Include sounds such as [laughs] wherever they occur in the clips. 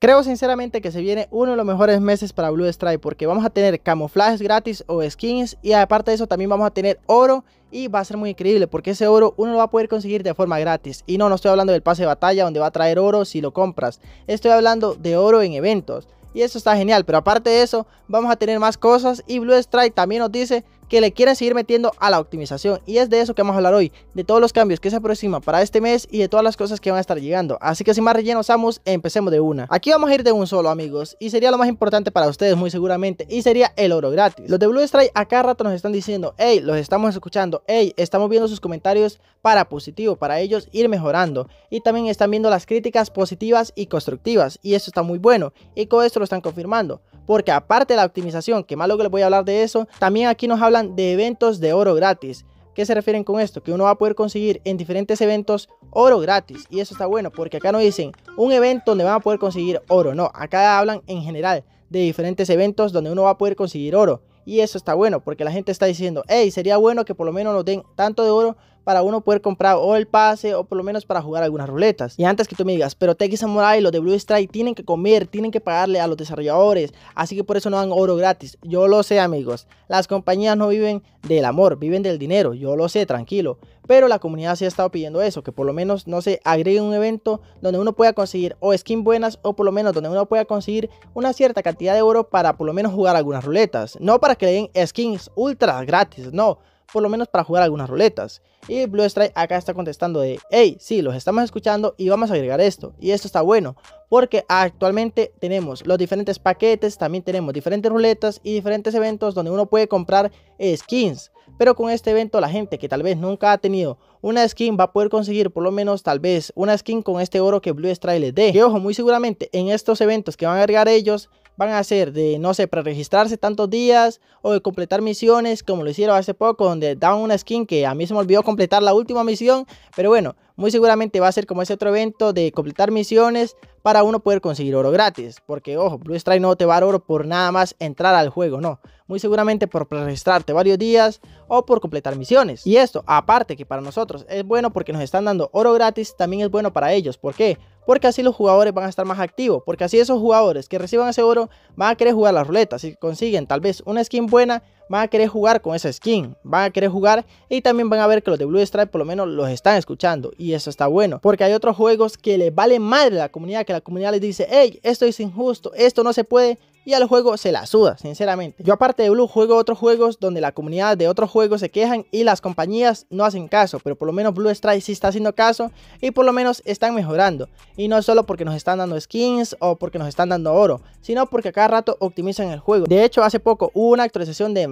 Creo sinceramente que se viene uno de los mejores meses para Blue Strike porque vamos a tener camuflajes gratis o skins y aparte de eso también vamos a tener oro y va a ser muy increíble porque ese oro uno lo va a poder conseguir de forma gratis y no, no estoy hablando del pase de batalla donde va a traer oro si lo compras, estoy hablando de oro en eventos y eso está genial pero aparte de eso vamos a tener más cosas y Blue Strike también nos dice que le quieren seguir metiendo a la optimización y es de eso que vamos a hablar hoy, de todos los cambios que se aproximan para este mes y de todas las cosas que van a estar llegando. Así que sin más relleno, Samus, empecemos de una. Aquí vamos a ir de un solo, amigos, y sería lo más importante para ustedes muy seguramente y sería el oro gratis. Los de Blue Strike acá rato nos están diciendo, hey, los estamos escuchando, hey, estamos viendo sus comentarios para positivo, para ellos ir mejorando y también están viendo las críticas positivas y constructivas y eso está muy bueno y con esto lo están confirmando porque aparte de la optimización, que más luego les voy a hablar de eso, también aquí nos hablan de eventos de oro gratis. ¿Qué se refieren con esto? Que uno va a poder conseguir en diferentes eventos oro gratis. Y eso está bueno porque acá no dicen un evento donde van a poder conseguir oro. No, acá hablan en general de diferentes eventos donde uno va a poder conseguir oro. Y eso está bueno porque la gente está diciendo, hey, sería bueno que por lo menos nos den tanto de oro para uno poder comprar o el pase o por lo menos para jugar algunas ruletas. Y antes que tú me digas, pero Tech Samurai, los de Blue Strike tienen que comer, tienen que pagarle a los desarrolladores, así que por eso no dan oro gratis. Yo lo sé, amigos. Las compañías no viven del amor, viven del dinero. Yo lo sé, tranquilo. Pero la comunidad se ha estado pidiendo eso, que por lo menos, no se agregue un evento donde uno pueda conseguir o skins buenas o por lo menos donde uno pueda conseguir una cierta cantidad de oro para por lo menos jugar algunas ruletas. No para que le den skins ultra gratis, no por lo menos para jugar algunas ruletas. Y Blue acá está contestando de, hey, sí, los estamos escuchando y vamos a agregar esto. Y esto está bueno, porque actualmente tenemos los diferentes paquetes, también tenemos diferentes ruletas y diferentes eventos donde uno puede comprar skins. Pero con este evento la gente que tal vez nunca ha tenido una skin va a poder conseguir por lo menos tal vez una skin con este oro que Blue les dé. Y ojo, muy seguramente en estos eventos que van a agregar ellos van a ser de, no sé, pre-registrarse tantos días o de completar misiones como lo hicieron hace poco donde dan una skin que a mí se me olvidó completar la última misión, pero bueno, muy seguramente va a ser como ese otro evento de completar misiones para uno poder conseguir oro gratis. Porque, ojo, Blue Strike no te va a dar oro por nada más entrar al juego, no. Muy seguramente por registrarte varios días o por completar misiones. Y esto, aparte que para nosotros es bueno porque nos están dando oro gratis, también es bueno para ellos. ¿Por qué? Porque así los jugadores van a estar más activos. Porque así esos jugadores que reciban ese oro van a querer jugar las ruletas y consiguen tal vez una skin buena, van a querer jugar con esa skin, van a querer jugar y también van a ver que los de Blue Stripe por lo menos los están escuchando y eso está bueno, porque hay otros juegos que le vale madre a la comunidad, que la comunidad les dice, hey, esto es injusto, esto no se puede, y al juego se la suda, sinceramente. Yo aparte de Blue juego otros juegos donde la comunidad de otros juegos se quejan y las compañías no hacen caso, pero por lo menos Blue Strike sí está haciendo caso y por lo menos están mejorando. Y no solo porque nos están dando skins o porque nos están dando oro, sino porque cada rato optimizan el juego. De hecho, hace poco hubo una actualización de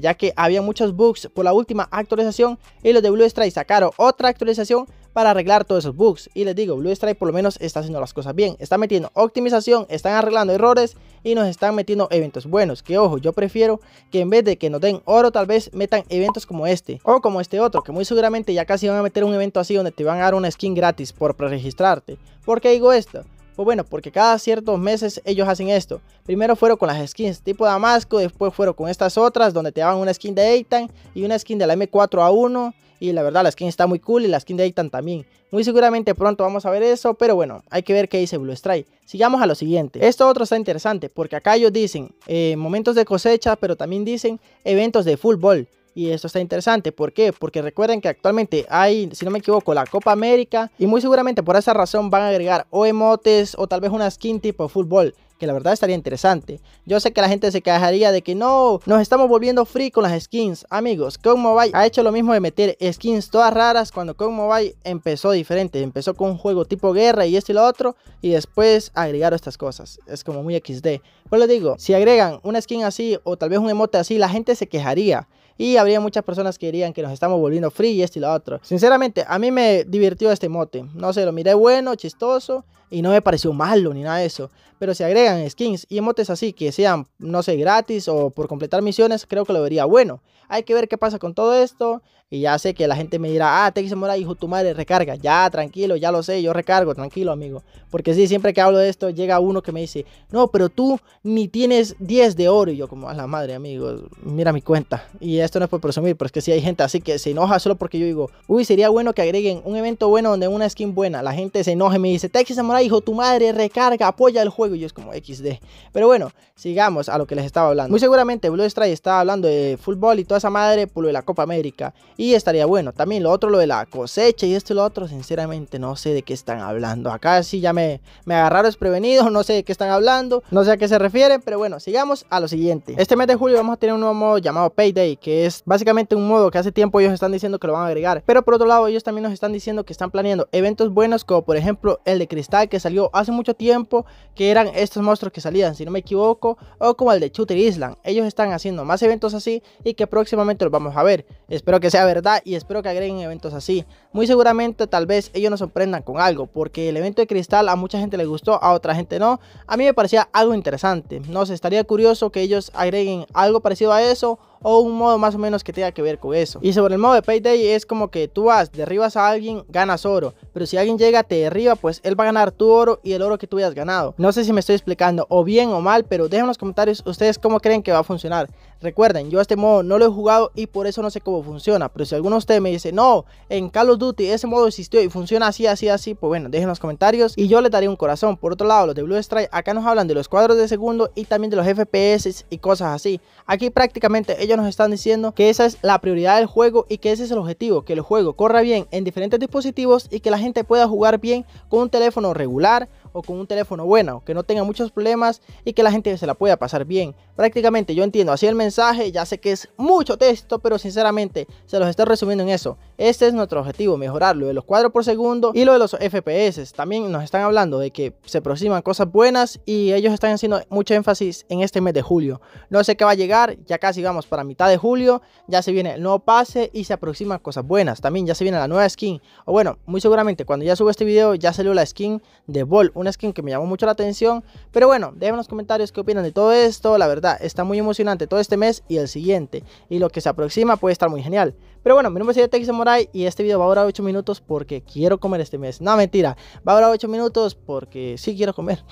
ya que había muchos bugs por la última actualización y los de Blue Strike sacaron otra actualización para arreglar todos esos bugs. Y les digo, Blue Strike por lo menos está haciendo las cosas bien, está metiendo optimización, están arreglando errores y nos están metiendo eventos buenos. Que ojo, yo prefiero que en vez de que nos den oro, tal vez metan eventos como este o como este otro, que muy seguramente ya casi van a meter un evento así donde te van a dar una skin gratis por preregistrarte. ¿Por qué digo esto? Pues bueno, porque cada ciertos meses ellos hacen esto. Primero fueron con las skins tipo Damasco, después fueron con estas otras donde te daban una skin de Eitan y una skin de la M4A1. Y la verdad la skin está muy cool y la skin de Eitan también. Muy seguramente pronto vamos a ver eso, pero bueno, hay que ver qué dice Blue Strike. Sigamos a lo siguiente. Esto otro está interesante porque acá ellos dicen eh, momentos de cosecha, pero también dicen eventos de fútbol. Y esto está interesante, ¿por qué? Porque recuerden que actualmente hay, si no me equivoco, la Copa América y muy seguramente por esa razón van a agregar o emotes o tal vez una skin tipo fútbol que la verdad estaría interesante. Yo sé que la gente se quejaría de que no, nos estamos volviendo free con las skins. Amigos, Kong Mobile ha hecho lo mismo de meter skins todas raras cuando Kong Mobile empezó diferente. Empezó con un juego tipo guerra y esto y lo otro y después agregaron estas cosas. Es como muy XD. Pues lo digo, si agregan una skin así o tal vez un emote así, la gente se quejaría. Y habría muchas personas que dirían que nos estamos volviendo free y esto y lo otro. Sinceramente, a mí me divirtió este mote. No sé, lo miré bueno, chistoso y no me pareció malo ni nada de eso. Pero si agregan skins y emotes así que sean, no sé, gratis o por completar misiones, creo que lo vería bueno. Hay que ver qué pasa con todo esto. Y ya sé que la gente me dirá, ah, Texas mora, hijo tu madre, recarga. Ya, tranquilo, ya lo sé, yo recargo, tranquilo, amigo. Porque sí, siempre que hablo de esto, llega uno que me dice, no, pero tú ni tienes 10 de oro. Y yo, como, a la madre, amigo, mira mi cuenta. Y esto no es por presumir, pero es que sí hay gente así que se enoja solo porque yo digo, uy, sería bueno que agreguen un evento bueno donde una skin buena. La gente se enoja y me dice, Texas mora hijo tu madre, recarga, apoya el juego. Y yo es como XD. Pero bueno, sigamos a lo que les estaba hablando. Muy seguramente Blue Strike estaba hablando de fútbol y toda esa madre, por de la Copa América. Y estaría bueno. También lo otro, lo de la cosecha y esto y lo otro, sinceramente no sé de qué están hablando. Acá sí ya me, me agarraron desprevenido, no sé de qué están hablando, no sé a qué se refieren, pero bueno, sigamos a lo siguiente. Este mes de julio vamos a tener un nuevo modo llamado Payday, que es básicamente un modo que hace tiempo ellos están diciendo que lo van a agregar. Pero por otro lado, ellos también nos están diciendo que están planeando eventos buenos, como por ejemplo el de Cristal que salió hace mucho tiempo, que eran estos monstruos que salían, si no me equivoco, o como el de Shooter Island. Ellos están haciendo más eventos así y que próximamente los vamos a ver. Espero que sea y espero que agreguen eventos así. Muy seguramente tal vez ellos nos sorprendan con algo, porque el evento de cristal a mucha gente le gustó, a otra gente no. A mí me parecía algo interesante. No sé, estaría curioso que ellos agreguen algo parecido a eso o un modo más o menos que tenga que ver con eso. Y sobre el modo de Payday es como que tú vas, derribas a alguien, ganas oro, pero si alguien llega, te derriba, pues él va a ganar tu oro y el oro que tú hayas ganado. No sé si me estoy explicando o bien o mal, pero dejen en los comentarios ustedes cómo creen que va a funcionar. Recuerden, yo este modo no lo he jugado y por eso no sé cómo funciona, pero si alguno de ustedes me dice, no, en Call of Duty ese modo existió y funciona así, así, así, pues bueno, dejen los comentarios y yo les daré un corazón. Por otro lado, los de Blue Strike acá nos hablan de los cuadros de segundo y también de los FPS y cosas así. Aquí prácticamente ellos nos están diciendo que esa es la prioridad del juego y que ese es el objetivo, que el juego corra bien en diferentes dispositivos y que la gente pueda jugar bien con un teléfono regular, o con un teléfono bueno, que no tenga muchos problemas y que la gente se la pueda pasar bien. Prácticamente yo entiendo así el mensaje, ya sé que es mucho texto, pero sinceramente se los estoy resumiendo en eso. Este es nuestro objetivo, mejorar lo de los cuadros por segundo y lo de los FPS. También nos están hablando de que se aproximan cosas buenas y ellos están haciendo mucho énfasis en este mes de julio. No sé qué va a llegar, ya casi vamos para mitad de julio, ya se viene el nuevo pase y se aproximan cosas buenas. También ya se viene la nueva skin. O bueno, muy seguramente cuando ya subo este video ya salió la skin de Ball, una skin que me llamó mucho la atención. Pero bueno, déjenme en los comentarios qué opinan de todo esto. La verdad, está muy emocionante todo este mes y el siguiente. Y lo que se aproxima puede estar muy genial. Pero bueno, mi nombre es TxMoray. y este video va a durar 8 minutos porque quiero comer este mes. No, mentira, va a durar 8 minutos porque sí quiero comer.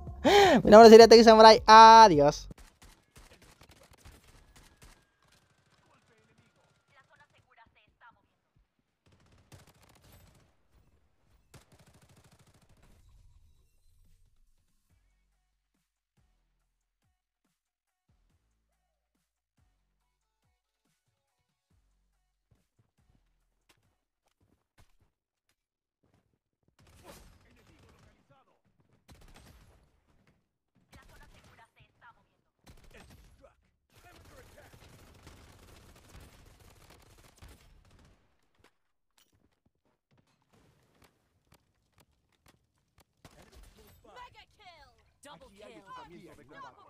[laughs] mi nombre es Texas Adiós. Double kill. Jajnie, czy tam jest, jak wygląda.